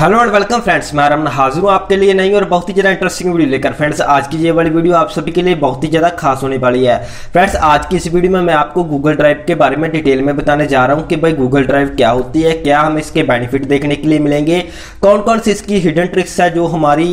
hello and welcome friends मैं रमन हाजिर हूँ आपके लिए नहीं और बहुत ही ज़्यादा इंटरेस्टिंग वीडियो लेकर फ्रेंड्स आज की ये वाली वीडियो आप सभी के लिए बहुत ही ज़्यादा खास होने वाली है फ्रेंड्स आज की इस वीडियो में मैं आपको गूगल ड्राइव के बारे में डिटेल में बताने जा रहा हूँ कि भाई गूगल ड्राइव क्या होती है क्या हम इसके बेनिफिट देखने के लिए मिलेंगे कौन कौन सी इसकी हिडन ट्रिक्स है जो हमारी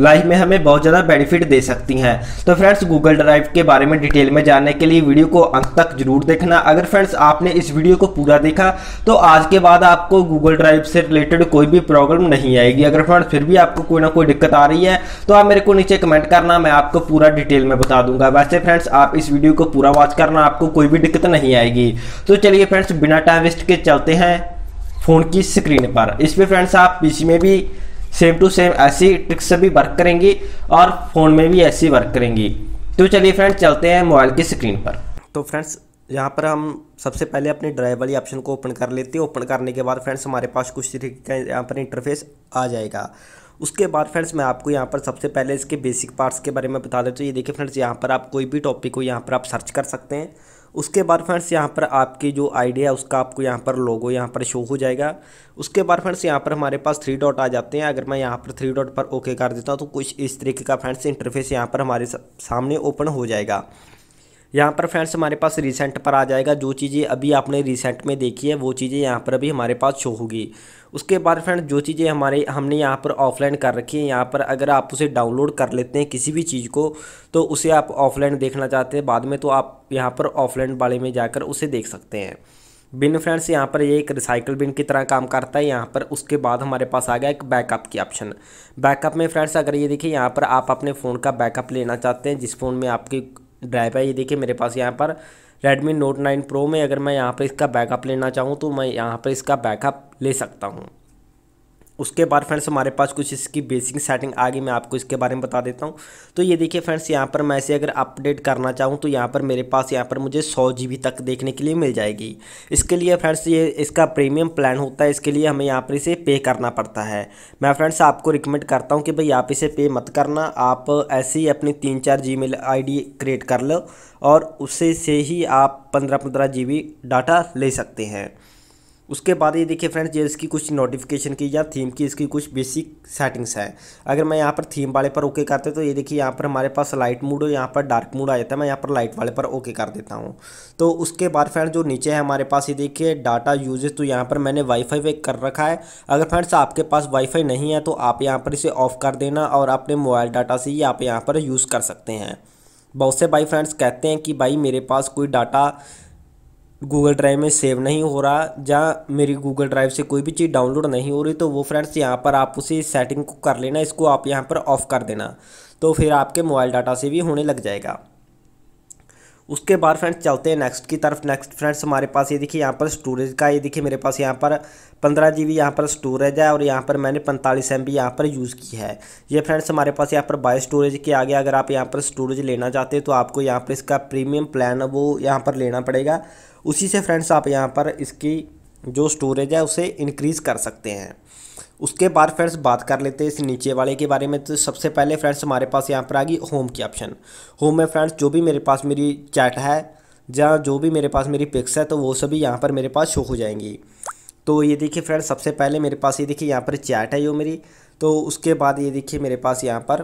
लाइफ में हमें बहुत ज़्यादा बेनिफिट दे सकती हैं तो फ्रेंड्स गूगल ड्राइव के बारे में डिटेल में जानने के लिए वीडियो को अंत तक जरूर देखना अगर फ्रेंड्स आपने इस वीडियो को पूरा देखा तो आज के बाद आपको गूगल ड्राइव से रिलेटेड कोई भी प्रॉब्लम नहीं आएगी अगर फ्रेंड्स फिर भी आपको कोई ना कोई दिक्कत आ रही है तो आप मेरे को नीचे कमेंट करना मैं आपको पूरा डिटेल में बता दूंगा वैसे फ्रेंड्स आप इस वीडियो को पूरा वॉच करना आपको कोई भी दिक्कत नहीं आएगी तो चलिए फ्रेंड्स बिना टाइम वेस्ट के चलते हैं फ़ोन की स्क्रीन पर इस पर फ्रेंड्स आप पीसी में भी सेम टू सेम ऐसी ट्रिक्स भी वर्क करेंगी और फ़ोन में भी ऐसी वर्क करेंगी तो चलिए फ्रेंड्स चलते हैं मोबाइल की स्क्रीन पर तो फ्रेंड्स यहाँ पर हम सबसे पहले अपने ड्राइव वाली ऑप्शन को ओपन कर लेते हैं ओपन करने के बाद फ्रेंड्स हमारे पास कुछ तरीके का यहाँ पर इंटरफेस आ जाएगा उसके बाद फ्रेंड्स मैं आपको यहाँ पर सबसे पहले इसके बेसिक पार्ट्स के बारे में बता देता हूँ ये देखिए फ्रेंड्स यहाँ पर आप कोई भी टॉपिक को यहाँ पर आप सर्च कर सकते हैं उसके बाद फ्रेंड्स यहाँ पर आपकी जो आइडिया उसका आपको यहाँ पर लोगो यहाँ पर शो हो जाएगा उसके बाद फ्रेंड्स यहाँ पर हमारे पास थ्री डॉट आ जाते हैं अगर मैं यहाँ पर थ्री डॉट पर ओके कर देता हूँ तो कुछ इस तरीके का फ्रेंड्स इंटरफेस यहाँ पर हमारे सामने ओपन हो जाएगा यहाँ पर फ्रेंड्स हमारे पास रिसेंट पर आ जाएगा जो चीज़ें अभी आपने रिसेंट में देखी है वो चीज़ें यहाँ पर अभी हमारे पास शो होगी उसके बाद फ्रेंड जो चीज़ें हमारे हमने यहाँ पर ऑफलाइन कर रखी हैं यहाँ पर अगर आप उसे डाउनलोड कर लेते हैं किसी भी चीज़ को तो उसे आप ऑफलाइन देखना चाहते हैं बाद में तो आप यहाँ पर ऑफलाइन वाले में जाकर उसे देख सकते हैं बिन फ्रेंड्स यहाँ पर ये एक रिसाइकल बिन की तरह काम करता है यहाँ पर उसके बाद हमारे पास आ गया एक बैकअप की ऑप्शन बैकअप में फ्रेंड्स अगर ये देखिए यहाँ पर आप अपने फ़ोन का बैकअप लेना चाहते हैं जिस फ़ोन में आपकी ड्राइव है ये देखिए मेरे पास यहाँ पर Redmi Note 9 Pro में अगर मैं यहाँ पर इसका बैकअप लेना चाहूँ तो मैं यहाँ पर इसका बैकअप ले सकता हूँ उसके बाद फ्रेंड्स हमारे पास कुछ इसकी बेसिक सेटिंग आ गई मैं आपको इसके बारे में बता देता हूँ तो ये देखिए फ्रेंड्स यहाँ पर मैं इसे अगर अपडेट करना चाहूँ तो यहाँ पर मेरे पास यहाँ पर मुझे सौ जी तक देखने के लिए मिल जाएगी इसके लिए फ्रेंड्स ये इसका प्रीमियम प्लान होता है इसके लिए हमें यहाँ पर इसे पे करना पड़ता है मैं फ्रेंड्स आपको रिकमेंड करता हूँ कि भाई आप इसे पे मत करना आप ऐसे ही अपनी तीन चार जी मेल क्रिएट कर लो और उससे से ही आप पंद्रह पंद्रह जी डाटा ले सकते हैं उसके बाद ये देखिए फ्रेंड्स ये इसकी कुछ नोटिफिकेशन की या थीम की इसकी कुछ बेसिक सेटिंग्स है अगर मैं यहाँ पर थीम वाले पर ओके करते तो ये देखिए यहाँ पर हमारे पास लाइट मूड और यहाँ पर डार्क मूड आ जाता है मैं यहाँ पर लाइट वाले पर ओके कर देता हूँ तो उसके बाद फ्रेंड्स जो नीचे है हमारे पास ये देखिए डाटा यूजेज तो यहाँ पर मैंने वाईफाई वे कर रखा है अगर फ्रेंड्स आपके पास वाईफाई नहीं है तो आप यहाँ पर इसे ऑफ़ कर देना और अपने मोबाइल डाटा से ही आप यहाँ पर यूज़ कर सकते हैं बहुत से भाई फ्रेंड्स कहते हैं कि भाई मेरे पास कोई डाटा गूगल ड्राइव में सेव नहीं हो रहा या मेरी गूगल ड्राइव से कोई भी चीज़ डाउनलोड नहीं हो रही तो वो फ्रेंड्स यहाँ पर आप उसी सेटिंग को कर लेना इसको आप यहाँ पर ऑफ़ कर देना तो फिर आपके मोबाइल डाटा से भी होने लग जाएगा उसके बाद फ्रेंड्स चलते हैं नेक्स्ट की तरफ नेक्स्ट फ्रेंड्स हमारे पास ये देखिए यहाँ पर स्टोरेज का ये देखिए मेरे पास यहाँ पर पंद्रह जी बी यहाँ पर स्टोरेज है और यहाँ पर मैंने पैंतालीस एम बी यहाँ पर यूज़ की है ये फ्रेंड्स हमारे पास यहाँ पर बाई स्टोरेज के गया अगर आप यहाँ पर स्टोरेज लेना चाहते हैं तो आपको यहाँ पर इसका प्रीमियम प्लान वो यहाँ पर लेना पड़ेगा उसी से फ्रेंड्स आप यहाँ पर इसकी जो स्टोरेज है उसे इनक्रीज़ कर सकते हैं उसके बाद फ्रेंड्स बात कर लेते हैं इस नीचे वाले के बारे में तो सबसे पहले फ्रेंड्स हमारे पास यहाँ पर आ गई होम की ऑप्शन होम में फ्रेंड्स जो भी मेरे पास मेरी चैट है जहाँ जो भी मेरे पास मेरी पिक्स है तो वो सभी यहाँ पर मेरे पास शो हो जाएंगी तो ये देखिए फ्रेंड्स सबसे पहले मेरे पास ये देखिए यहाँ पर चैट है जो मेरी तो उसके बाद ये देखिए मेरे पास यहाँ पर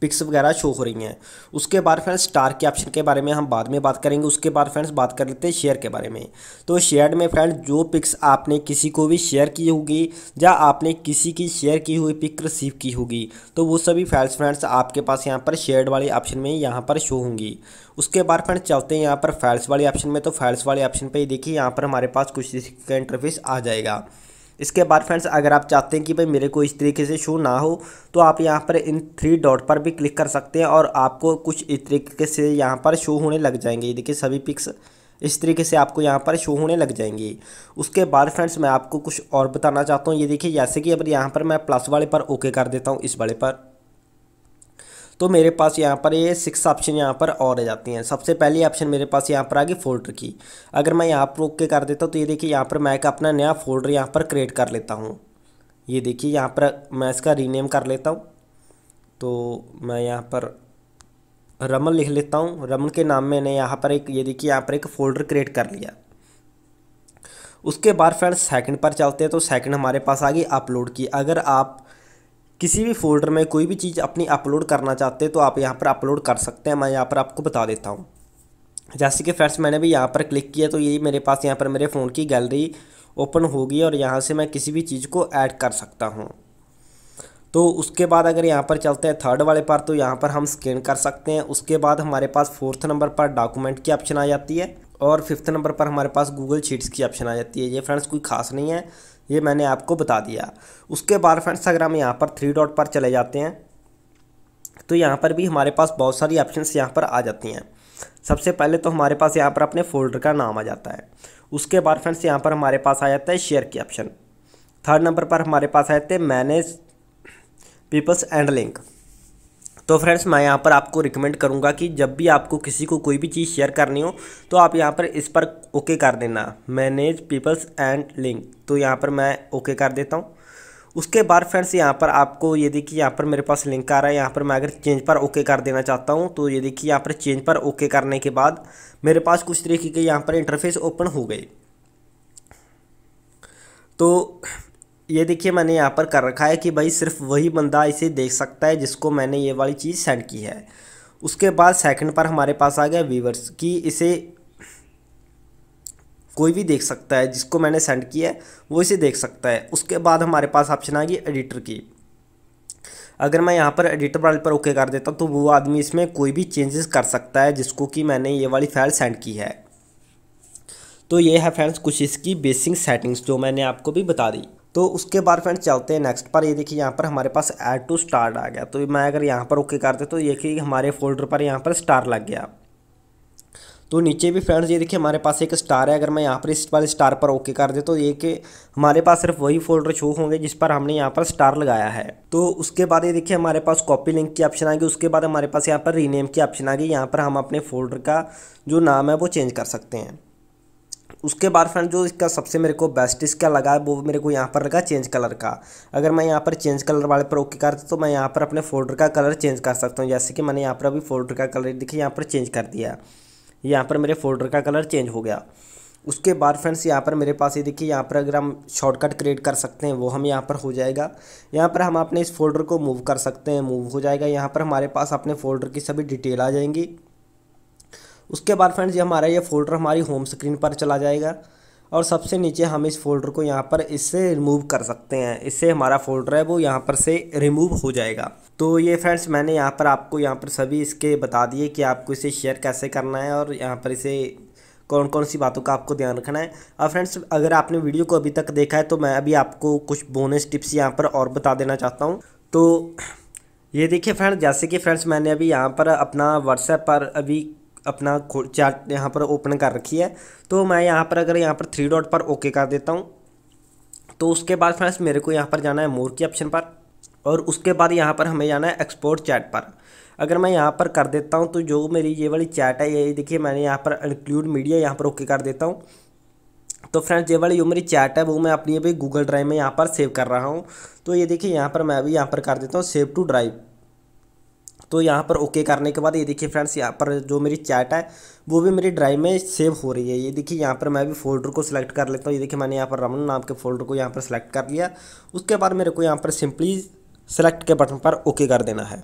पिक्स वगैरह शो हो रही हैं उसके बाद फ्रेंड्स स्टार के ऑप्शन के बारे में हम बाद में बात करेंगे उसके बाद फ्रेंड्स बात कर लेते हैं शेयर के बारे में तो शेयर में फ्रेंड्स जो पिक्स आपने किसी को भी शेयर की होगी या आपने किसी की शेयर की हुई पिक रिसीव की होगी तो वो सभी फाइल्स फ्रेंड्स आपके पास यहाँ पर शेयर वाले ऑप्शन में यहाँ पर शो होंगी उसके बाद फ्रेंड्स चलते हैं यहाँ पर फाइल्स वाले ऑप्शन में तो फाइल्स वाले ऑप्शन पर ही देखिए यहाँ पर हमारे पास कुछ का इंटरफेस आ जाएगा इसके बाद फ्रेंड्स अगर आप चाहते हैं कि भाई मेरे को इस तरीके से शो ना हो तो आप यहाँ पर इन थ्री डॉट पर भी क्लिक कर सकते हैं और आपको कुछ इस तरीके से यहाँ पर शो होने लग जाएंगे ये देखिए सभी पिक्स इस तरीके से आपको यहाँ पर शो होने लग जाएंगे उसके बाद फ्रेंड्स मैं आपको कुछ और बताना चाहता हूँ ये देखिए जैसे कि अब यहाँ पर मैं प्लस वाले पर ओके कर देता हूँ इस वाले पर तो मेरे पास यहाँ पर ये सिक्स ऑप्शन यहाँ पर और आ जाती हैं सबसे पहली ऑप्शन मेरे पास यहाँ पर आ गई फोल्डर की अगर मैं यहाँ पर रोक के कर देता हूँ तो ये देखिए यहाँ पर मैं एक अपना नया फोल्डर यहाँ पर क्रिएट कर लेता हूँ ये देखिए यहाँ पर मैं इसका रीनेम कर लेता हूँ तो मैं यहाँ पर रमन लिख लेता हूँ रमन के नाम मैंने यहाँ पर एक ये देखिए यहाँ पर एक फोल्डर क्रिएट कर लिया उसके बाद फ्रेंड्स सेकंड पर चलते हैं तो सेकंड हमारे पास आ गई अपलोड की अगर आप किसी भी फोल्डर में कोई भी चीज़ अपनी अपलोड करना चाहते हैं तो आप यहाँ पर अपलोड कर सकते हैं मैं यहाँ पर आपको बता देता हूँ जैसे कि फ्रेंड्स मैंने भी यहाँ पर क्लिक किया तो यही मेरे पास यहाँ पर मेरे फ़ोन की गैलरी ओपन होगी और यहाँ से मैं किसी भी चीज़ को ऐड कर सकता हूँ तो उसके बाद अगर यहाँ पर चलते हैं थर्ड वाले पर तो यहाँ पर हम स्कैन कर सकते हैं उसके बाद हमारे पास फोर्थ नंबर पर डॉक्यूमेंट की ऑप्शन आ जाती है और फिफ्थ नंबर पर हमारे पास गूगल शीट्स की ऑप्शन आ जाती है ये फ्रेंड्स कोई खास नहीं है ये मैंने आपको बता दिया उसके बाद फ्रेंड्स अगर हम यहाँ पर थ्री डॉट पर चले जाते हैं तो यहाँ पर भी हमारे पास बहुत सारी ऑप्शन यहाँ पर आ जाती हैं सबसे पहले तो हमारे पास यहाँ पर अपने फोल्डर का नाम आ जाता है उसके बाद फ्रेंड्स यहाँ पर हमारे पास आ जाता है शेयर की ऑप्शन थर्ड नंबर पर हमारे पास आ जाते हैं मैनेज पीपल्स एंड लिंक तो फ्रेंड्स मैं यहाँ पर आपको रिकमेंड करूँगा कि जब भी आपको किसी को कोई भी चीज़ शेयर करनी हो तो आप यहाँ पर इस पर ओके कर देना मैनेज पीपल्स एंड लिंक तो यहाँ पर मैं ओके कर देता हूँ उसके बाद फ्रेंड्स यहाँ पर आपको ये देखिए यहाँ पर मेरे पास लिंक आ रहा है यहाँ पर मैं अगर चेंज पर ओके कर देना चाहता हूँ तो ये देखिए यहाँ पर चेंज पर ओके करने के बाद मेरे पास कुछ तरीके के यहाँ पर इंटरफेस ओपन हो गए तो ये देखिए मैंने यहाँ पर कर रखा है कि भाई सिर्फ वही बंदा इसे देख सकता है जिसको मैंने ये वाली चीज़ सेंड की है उसके बाद सेकंड पर हमारे पास आ गया व्यूवर्स कि इसे कोई भी देख सकता है जिसको मैंने सेंड किया है वो इसे देख सकता है उसके बाद हमारे पास ऑप्शन आ गई एडिटर की अगर मैं यहाँ पर एडिटर वाले पर ओके कर देता तो वो आदमी इसमें कोई भी चेंजेस कर सकता है जिसको कि मैंने ये वाली फाइल सेंड की है तो ये है फ्रेंड्स कुछ इसकी बेसिक सेटिंग्स जो मैंने आपको भी बता दी तो उसके बाद फ्रेंड्स चलते हैं नेक्स्ट पर ये देखिए यहाँ पर हमारे पास ऐड टू स्टार्ट आ गया तो मैं अगर यहाँ पर ओके करते तो ये कि हमारे फोल्डर पर यहाँ पर स्टार लग गया तो नीचे भी फ्रेंड्स ये देखिए हमारे पास एक स्टार है अगर मैं यहाँ पर इस वाले स्टार पर ओके कर दे तो ये कि हमारे पास सिर्फ वही फोल्डर शो होंगे जिस पर हमने यहाँ पर स्टार लगाया है तो उसके बाद ये देखिए हमारे पास कॉपी लिंक की ऑप्शन आएगी उसके बाद हमारे पास यहाँ पर रीनेम की ऑप्शन आएगी यहाँ पर हम अपने फोल्डर का जो नाम है वो चेंज कर सकते हैं उसके बाद फ्रेंड जो इसका सबसे मेरे को बेस्ट इसका लगा वो मेरे को यहाँ पर लगा चेंज कलर का अगर मैं यहाँ पर चेंज कलर वाले पर ओके कर तो मैं यहाँ पर अपने फोल्डर का कलर चेंज कर सकता हूँ जैसे कि मैंने यहाँ पर अभी फोल्डर का कलर देखिए यहाँ पर चेंज कर दिया यहाँ पर मेरे फोल्डर का कलर चेंज हो गया उसके बाद फ्रेंड्स यहाँ पर मेरे पास ये देखिए यहाँ पर अगर हम शॉर्टकट क्रिएट कर सकते हैं वो हम यहाँ पर हो जाएगा यहाँ पर हम अपने इस फोल्डर को मूव कर सकते हैं मूव हो जाएगा यहाँ पर हमारे पास अपने फोल्डर की सभी डिटेल आ जाएंगी उसके बाद फ्रेंड्स ये हमारा ये फोल्डर हमारी होम स्क्रीन पर चला जाएगा और सबसे नीचे हम इस फोल्डर को यहाँ पर इससे रिमूव कर सकते हैं इससे हमारा फोल्डर है वो यहाँ पर से रिमूव हो जाएगा तो ये फ्रेंड्स मैंने यहाँ पर आपको यहाँ पर सभी इसके बता दिए कि आपको इसे शेयर कैसे करना है और यहाँ पर इसे कौन कौन सी बातों का आपको ध्यान रखना है और फ्रेंड्स अगर आपने वीडियो को अभी तक देखा है तो मैं अभी आपको कुछ बोनस टिप्स यहाँ पर और बता देना चाहता हूँ तो ये देखिए फ्रेंड्स जैसे कि फ्रेंड्स मैंने अभी यहाँ पर अपना व्हाट्सएप पर अभी अपना चार्ट यहाँ पर ओपन कर रखी है तो मैं यहाँ पर अगर यहाँ पर थ्री डॉट पर ओके कर देता हूँ तो उसके बाद फ्रेंड्स मेरे को यहाँ पर जाना है मोर के ऑप्शन पर और उसके बाद यहाँ पर हमें जाना है एक्सपोर्ट चैट पर अगर मैं यहाँ पर कर देता हूँ तो जो मेरी ये वाली चैट है ये देखिए मैंने यहाँ पर इंक्लूड मीडिया यहाँ पर ओके कर देता हूँ तो फ्रेंड्स ये वाली जो मेरी चैट है वो मैं अपनी अभी गूगल ड्राइव में यहाँ पर सेव कर रहा हूँ तो ये देखिए यहाँ पर मैं अभी यहाँ पर कर देता हूँ सेव टू ड्राइव तो यहाँ पर ओके करने के बाद ये देखिए फ्रेंड्स यहाँ पर जो मेरी चैट है वो भी मेरी ड्राइव में सेव हो रही है ये देखिए यहाँ पर मैं भी फोल्डर को सिलेक्ट कर लेता हूँ ये देखिए मैंने यहाँ पर रमन नाम के फोल्डर को यहाँ पर सिलेक्ट कर लिया उसके बाद मेरे को यहाँ पर सिंपली सेलेक्ट के बटन पर ओके कर देना है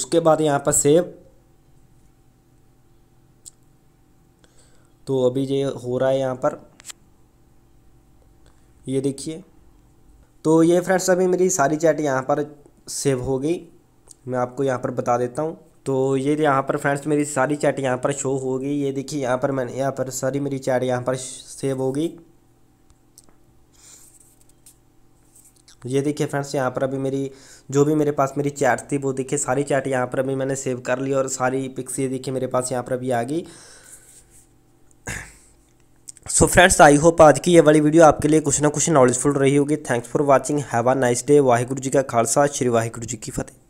उसके बाद यहाँ पर सेव तो अभी ये हो रहा है यहाँ पर ये देखिए तो ये फ्रेंड्स अभी मेरी सारी चैट यहाँ पर सेव हो गई मैं आपको यहाँ पर बता देता हूँ तो ये यहाँ पर फ्रेंड्स मेरी सारी चैट यहाँ पर शो होगी ये देखिए यहाँ पर मैंने यहाँ पर सारी मेरी चैट यहाँ पर सेव होगी ये देखिए फ्रेंड्स यहाँ पर अभी मेरी जो भी मेरे पास मेरी चैट थी वो देखिए सारी चैट यहाँ पर अभी मैंने सेव कर ली और सारी पिक्स ये देखिए मेरे पास यहाँ पर अभी आ गई सो फ्रेंड्स आई होप आज की ये वाली वीडियो आपके लिए कुछ ना कुछ नॉलेजफुल रही होगी thanks for watching have a nice day Waheguru ji का खालसा श्री वाहेगुरु जी की फतेह